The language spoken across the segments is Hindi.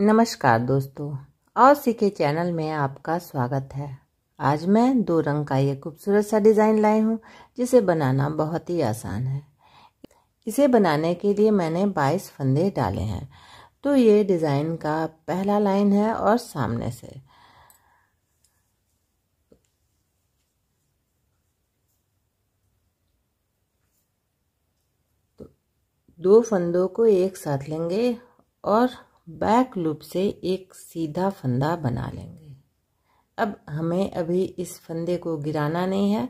नमस्कार दोस्तों और सीखे चैनल में आपका स्वागत है आज मैं दो रंग का ये खूबसूरत सा डिज़ाइन लाई हूँ जिसे बनाना बहुत ही आसान है इसे बनाने के लिए मैंने 22 फंदे डाले हैं तो ये डिज़ाइन का पहला लाइन है और सामने से तो दो फंदों को एक साथ लेंगे और बैक लूप से एक सीधा फंदा बना लेंगे अब हमें अभी इस फंदे को गिराना नहीं है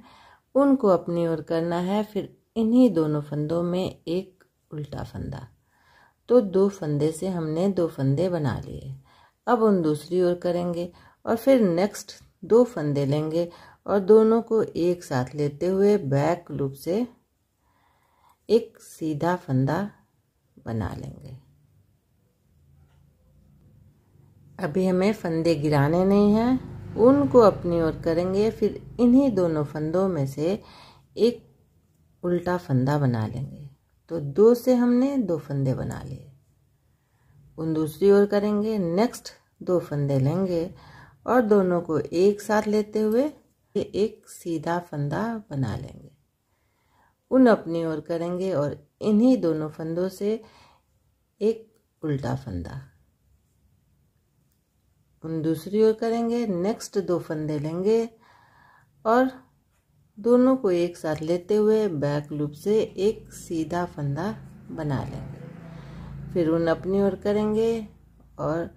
उनको अपनी ओर करना है फिर इन्हीं दोनों फंदों में एक उल्टा फंदा तो दो फंदे से हमने दो फंदे बना लिए अब उन दूसरी ओर करेंगे और फिर नेक्स्ट दो फंदे लेंगे और दोनों को एक साथ लेते हुए बैक लूप से एक सीधा फंदा बना लेंगे अभी हमें फंदे गिराने नहीं हैं उनको अपनी ओर करेंगे फिर इन्हीं दोनों फंदों में से एक उल्टा फंदा बना लेंगे तो दो से हमने दो फंदे बना लिए उन दूसरी ओर करेंगे नेक्स्ट दो फंदे लेंगे और दोनों को एक साथ लेते हुए एक सीधा फंदा बना लेंगे उन अपनी ओर करेंगे और इन्हीं दोनों फंदों से एक उल्टा फंदा उन दूसरी ओर करेंगे नेक्स्ट दो फंदे लेंगे और दोनों को एक साथ लेते हुए बैक लूप से एक सीधा फंदा बना लेंगे फिर उन अपनी ओर करेंगे और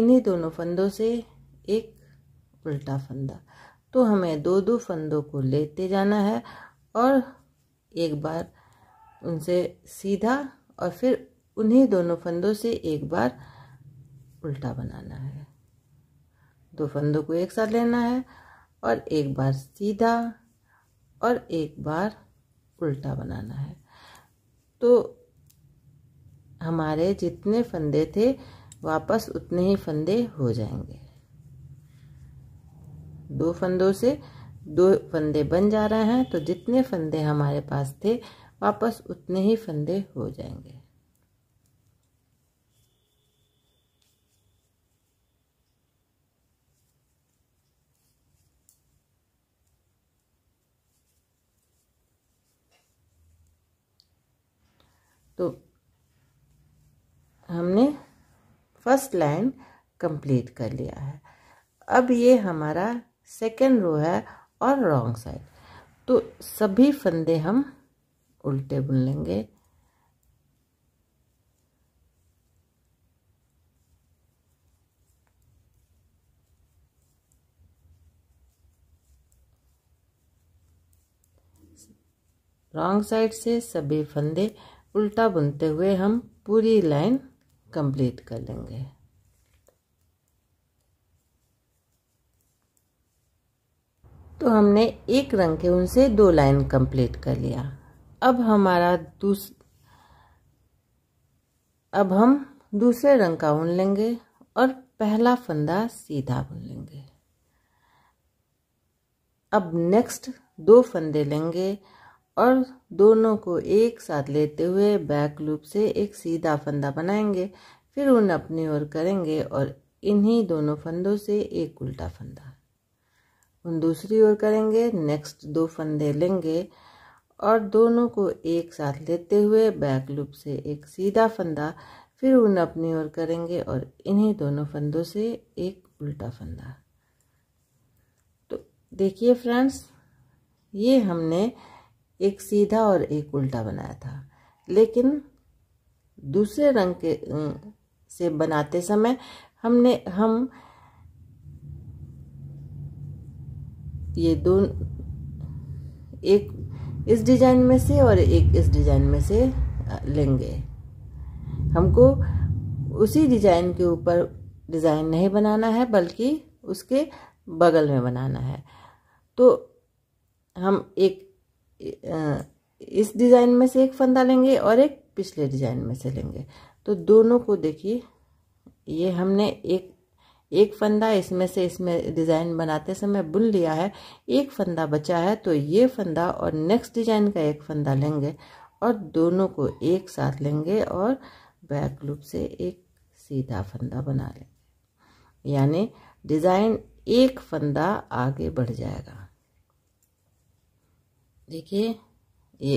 इन्हीं दोनों फंदों से एक उल्टा फंदा तो हमें दो दो फंदों को लेते जाना है और एक बार उनसे सीधा और फिर उन्हीं दोनों फंदों से एक बार उल्टा बनाना है दो फंदों को एक साथ लेना है और एक बार सीधा और एक बार उल्टा बनाना है तो हमारे जितने फंदे थे वापस उतने ही फंदे हो जाएंगे दो फंदों से दो फंदे बन जा रहे हैं तो जितने फंदे हमारे पास थे वापस उतने ही फंदे हो जाएंगे तो हमने फर्स्ट लाइन कंप्लीट कर लिया है अब ये हमारा सेकेंड रो है और रॉन्ग साइड तो सभी फंदे हम उल्टे बुन लेंगे रॉन्ग साइड से सभी फंदे उल्टा बुनते हुए हम पूरी लाइन कंप्लीट कर लेंगे तो हमने एक रंग के उनसे दो लाइन कंप्लीट कर लिया अब हमारा दूस अब हम दूसरे रंग का ऊन लेंगे और पहला फंदा सीधा बुन लेंगे अब नेक्स्ट दो फंदे लेंगे और दोनों को एक साथ लेते हुए बैक लूप से एक सीधा फंदा बनाएंगे फिर उन अपनी ओर करेंगे और इन्हीं दोनों फंदों से एक उल्टा फंदा उन दूसरी ओर करेंगे नेक्स्ट दो फंदे लेंगे और दोनों को एक साथ लेते हुए बैक लूप से एक सीधा फंदा फिर उन अपनी ओर करेंगे और इन्हीं दोनों फंदों से एक उल्टा फंदा तो देखिए फ्रेंड्स ये हमने एक सीधा और एक उल्टा बनाया था लेकिन दूसरे रंग के से बनाते समय हमने हम ये दो एक इस डिज़ाइन में से और एक इस डिज़ाइन में से लेंगे हमको उसी डिज़ाइन के ऊपर डिज़ाइन नहीं बनाना है बल्कि उसके बगल में बनाना है तो हम एक इस डिज़ाइन में से एक फंदा लेंगे और एक पिछले डिज़ाइन में से लेंगे तो दोनों को देखिए ये हमने एक एक फंदा इसमें से इसमें डिज़ाइन बनाते समय बुन लिया है एक फंदा बचा है तो ये फंदा और नेक्स्ट डिज़ाइन का एक फंदा लेंगे और दोनों को एक साथ लेंगे और बैक लूप से एक सीधा फंदा बना लेंगे यानी डिज़ाइन एक फंदा आगे बढ़ जाएगा देखिए ये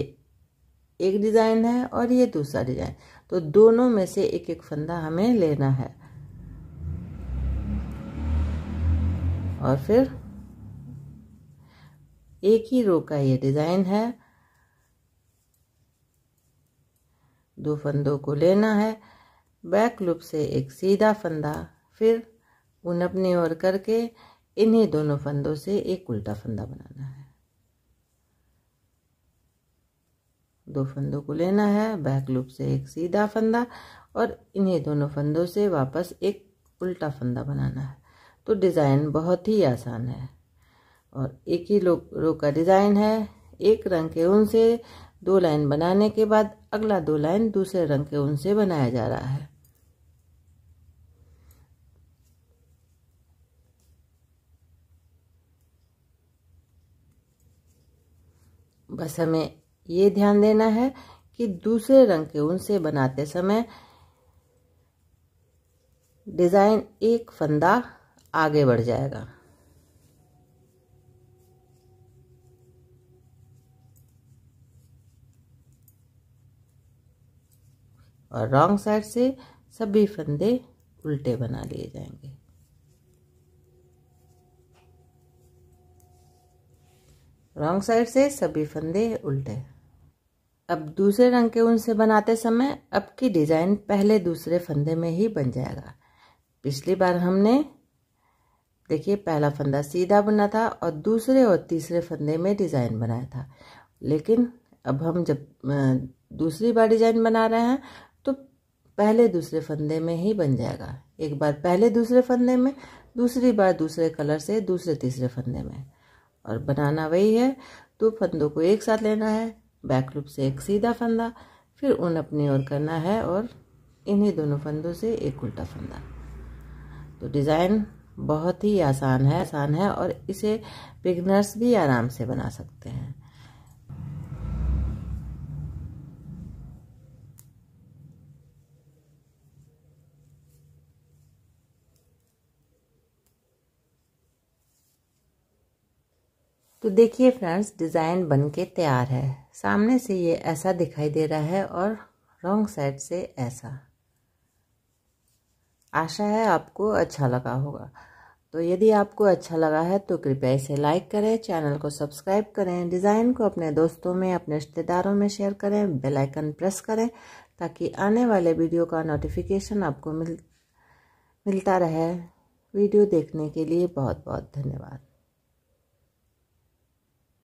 एक डिज़ाइन है और ये दूसरा डिज़ाइन तो दोनों में से एक एक फंदा हमें लेना है और फिर एक ही रो का ये डिज़ाइन है दो फंदों को लेना है बैक लूप से एक सीधा फंदा फिर उन अपनी ओर करके इन्हीं दोनों फंदों से एक उल्टा फंदा बनाना है दो फंदों को लेना है बैक लूप से एक सीधा फंदा और इन्हीं दोनों फंदों से वापस एक उल्टा फंदा बनाना है तो डिज़ाइन बहुत ही आसान है और एक ही रो का डिज़ाइन है एक रंग के ऊन से दो लाइन बनाने के बाद अगला दो लाइन दूसरे रंग के ऊन से बनाया जा रहा है बस हमें ये ध्यान देना है कि दूसरे रंग के ऊन से बनाते समय डिज़ाइन एक फंदा आगे बढ़ जाएगा और रॉन्ग साइड से सभी फंदे उल्टे बना लिए जाएंगे रॉन्ग साइड से सभी फंदे उल्टे अब दूसरे रंग के ऊन से बनाते समय अब की डिज़ाइन पहले दूसरे फंदे में ही बन जाएगा पिछली बार हमने देखिए पहला फंदा सीधा बना था और दूसरे और तीसरे फंदे में डिज़ाइन बनाया था लेकिन अब हम जब दूसरी बार डिज़ाइन बना रहे हैं तो पहले दूसरे फंदे में ही बन जाएगा एक बार पहले दूसरे फंदे में दूसरी बार दूसरे कलर से दूसरे तीसरे फंदे में और बनाना वही है तो फंदों को एक साथ लेना है बैक लूप से एक सीधा फंदा फिर उन अपनी ओर करना है और इन्हीं दोनों फंदों से एक उल्टा फंदा तो डिज़ाइन बहुत ही आसान है आसान है और इसे बिगनर्स भी आराम से बना सकते हैं तो देखिए फ्रेंड्स डिज़ाइन बन के तैयार है सामने से ये ऐसा दिखाई दे रहा है और रॉन्ग साइड से ऐसा आशा है आपको अच्छा लगा होगा तो यदि आपको अच्छा लगा है तो कृपया इसे लाइक करें चैनल को सब्सक्राइब करें डिज़ाइन को अपने दोस्तों में अपने रिश्तेदारों में शेयर करें बेल आइकन प्रेस करें ताकि आने वाले वीडियो का नोटिफिकेशन आपको मिल मिलता रहे वीडियो देखने के लिए बहुत बहुत धन्यवाद